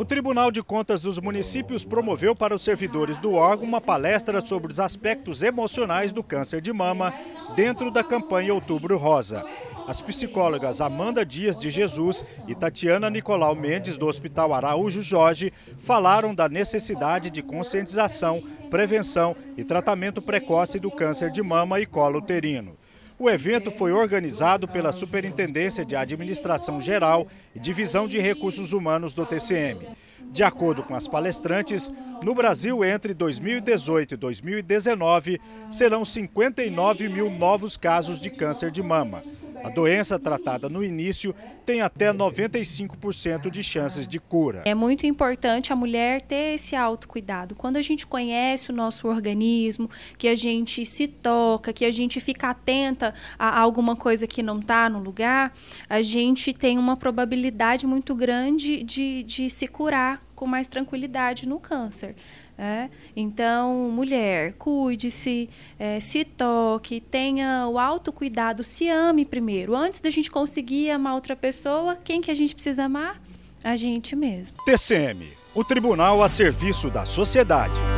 O Tribunal de Contas dos Municípios promoveu para os servidores do órgão uma palestra sobre os aspectos emocionais do câncer de mama dentro da campanha Outubro Rosa. As psicólogas Amanda Dias de Jesus e Tatiana Nicolau Mendes, do Hospital Araújo Jorge, falaram da necessidade de conscientização, prevenção e tratamento precoce do câncer de mama e colo uterino. O evento foi organizado pela Superintendência de Administração Geral e Divisão de Recursos Humanos do TCM. De acordo com as palestrantes, no Brasil, entre 2018 e 2019, serão 59 mil novos casos de câncer de mama. A doença tratada no início tem até 95% de chances de cura. É muito importante a mulher ter esse autocuidado. Quando a gente conhece o nosso organismo, que a gente se toca, que a gente fica atenta a alguma coisa que não está no lugar, a gente tem uma probabilidade muito grande de, de se curar com mais tranquilidade no câncer. É? Então, mulher, cuide-se, é, se toque, tenha o autocuidado, se ame primeiro. Antes da gente conseguir amar outra pessoa, quem que a gente precisa amar? A gente mesmo. TCM, o tribunal a serviço da sociedade.